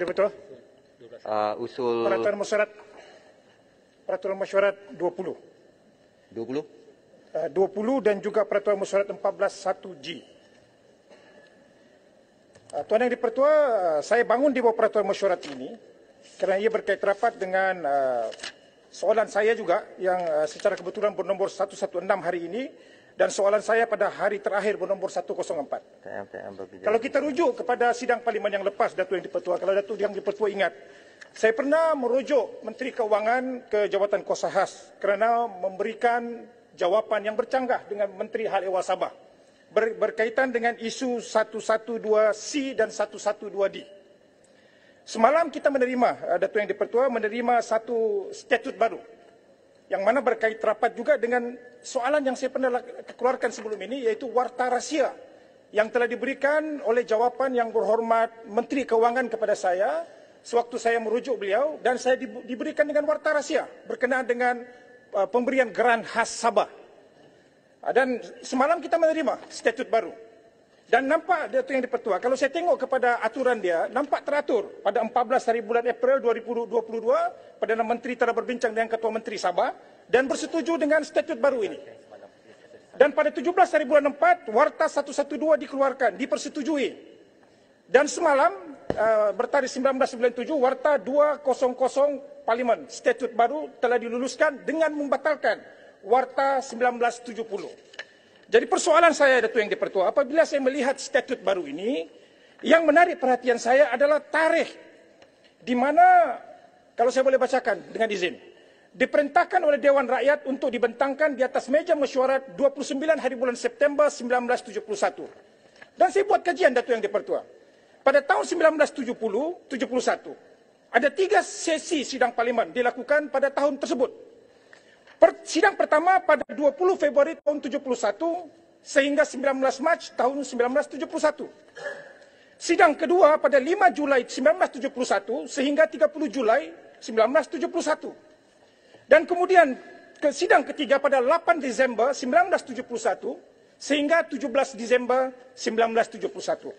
Ada betul? Uh, ah, usul peraturan mesyuarat peraturan mesyuarat 20. 20? Uh, 20 dan juga peraturan mesyuarat 14.1G. Uh, ah, Tuan Yang Dipertua, uh, ah, saya bangun di bawah peraturan mesyuarat ini kerana ia berkait rapat dengan uh, soalan saya juga yang uh, secara kebetulan bernombor 116 hari ini dan soalan saya pada hari terakhir bernombor 104. Kalau kita rujuk kepada sidang parlimen yang lepas Datuk Yang Dipertua, kalau Datuk Yang Dipertua ingat, saya pernah merujuk Menteri Keuangan ke jawatan Kuasa Khas kerana memberikan jawapan yang bercanggah dengan Menteri Hal Ehwal Sabah ber berkaitan dengan isu 112C dan 112D. Semalam kita menerima, eh, Datuk Yang Dipertua, menerima satu statut baru yang mana berkait rapat juga dengan soalan yang saya pernah keluarkan sebelum ini iaitu warta rahsia yang telah diberikan oleh jawapan yang berhormat Menteri Kewangan kepada saya sewaktu saya merujuk beliau dan saya diberikan dengan warta rahsia berkenaan dengan uh, pemberian geran khas Sabah. Ah, dan semalam kita menerima statut baru. Dan nampak dia tu yang dipertua. Kalau saya tengok kepada aturan dia, nampak teratur. Pada 14 hari bulan April 2022, Perdana Menteri telah berbincang dengan Ketua Menteri Sabah dan bersetuju dengan statut baru ini. Dan pada 17 hari bulan 4, Warta 112 dikeluarkan, dipersetujui. Dan semalam, uh, bertarikh 1997, Warta 200 Parlimen, statut baru telah diluluskan dengan membatalkan Warta 1970. Jadi persoalan saya Datuk Yang Dipertua, apabila saya melihat statut baru ini, yang menarik perhatian saya adalah tarikh di mana kalau saya boleh bacakan dengan izin diperintahkan oleh Dewan Rakyat untuk dibentangkan di atas meja mesyuarat 29 hari bulan September 1971. Dan saya buat kajian Datuk Yang Dipertua. Pada tahun 1970-71, ada tiga sesi sidang parlimen dilakukan pada tahun tersebut per, sidang pertama pada 20 Februari tahun 71 sehingga 19 Mac tahun 1971. Sidang kedua pada 5 Julai 1971 sehingga 30 Julai 1971. Dan kemudian ke sidang ketiga pada 8 Disember 1971 sehingga 17 Disember 1971.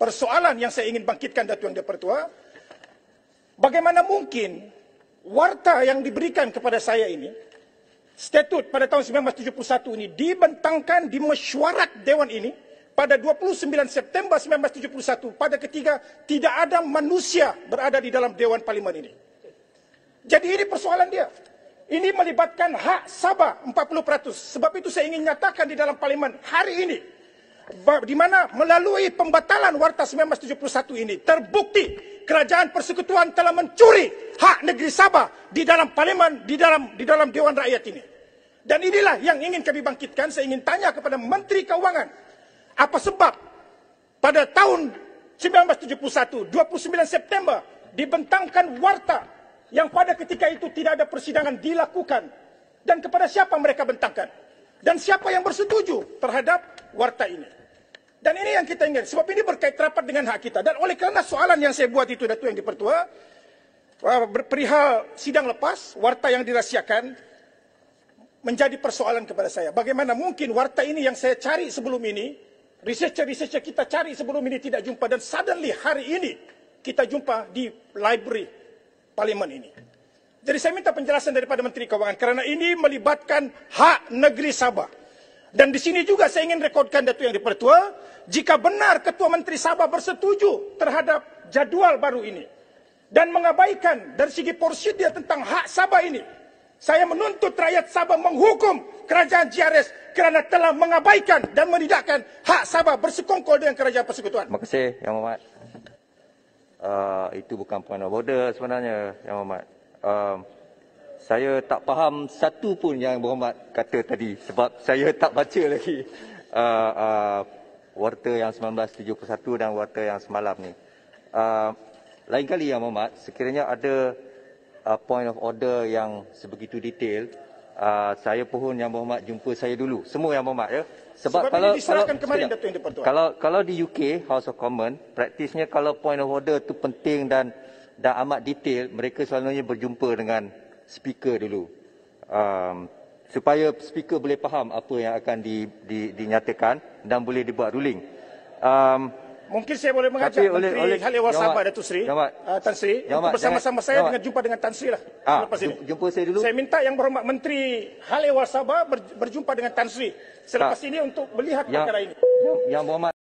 Persoalan yang saya ingin bangkitkan Datuan Dia Pertua, bagaimana mungkin warta yang diberikan kepada saya ini, statut pada tahun 1971 ini dibentangkan di mesyuarat Dewan ini pada 29 September 1971 pada ketiga tidak ada manusia berada di dalam Dewan Parlimen ini. Jadi ini persoalan dia. Ini melibatkan hak Sabah 40%. Sebab itu saya ingin nyatakan di dalam Parlimen hari ini di mana melalui pembatalan warta 1971 ini terbukti kerajaan persekutuan telah mencuri hak negeri Sabah di dalam parlimen di dalam di dalam dewan rakyat ini. Dan inilah yang ingin kami bangkitkan. Saya ingin tanya kepada Menteri Keuangan apa sebab pada tahun 1971 29 September dibentangkan warta yang pada ketika itu tidak ada persidangan dilakukan dan kepada siapa mereka bentangkan dan siapa yang bersetuju terhadap warta ini. Dan ini yang kita ingin sebab ini berkait rapat dengan hak kita dan oleh kerana soalan yang saya buat itu Datuk yang dipertua Ah, perihal sidang lepas, warta yang dirahsiakan menjadi persoalan kepada saya. Bagaimana mungkin warta ini yang saya cari sebelum ini, researcher-researcher kita cari sebelum ini tidak jumpa dan suddenly hari ini kita jumpa di library parlimen ini. Jadi saya minta penjelasan daripada Menteri Kewangan kerana ini melibatkan hak negeri Sabah. Dan di sini juga saya ingin rekodkan Datuk Yang Dipertua, jika benar Ketua Menteri Sabah bersetuju terhadap jadual baru ini, dan mengabaikan dari segi porsi dia tentang hak Sabah ini. Saya menuntut rakyat Sabah menghukum kerajaan JRS kerana telah mengabaikan dan menidakkan hak Sabah bersekongkol dengan kerajaan persekutuan. Terima kasih, Yang Mohd. Uh, itu bukan point of border sebenarnya, Yang Mohd. Uh, um, saya tak faham satu pun yang Berhormat kata tadi sebab saya tak baca lagi uh, uh, warta yang 1971 dan warta yang semalam ni. Uh, lain kali ya Muhammad, sekiranya ada uh, point of order yang sebegitu detail, uh, saya pohon Yang Muhammad jumpa saya dulu. Semua Yang Muhammad ya. Sebab, Sebab kalau kalau kemarin Datuk Yang Dipertuan. Kalau kalau di UK House of Commons, praktisnya kalau point of order tu penting dan dan amat detail, mereka selalunya berjumpa dengan speaker dulu. Um, supaya speaker boleh faham apa yang akan di, di, dinyatakan dan boleh dibuat ruling. Um, Mungkin saya boleh mengajak Tapi oleh, Menteri Hal Ehwal Sabah Datuk Seri uh, Tan Sri bersama-sama saya Jawab. dengan jumpa dengan Tan Sri lah. Ah, lepas ini. Jumpa saya dulu. Saya minta yang berhormat Menteri Hal Ehwal Sabah berjumpa dengan Tan Sri selepas tak. ini untuk melihat ya. perkara ini. Ya, yang berhormat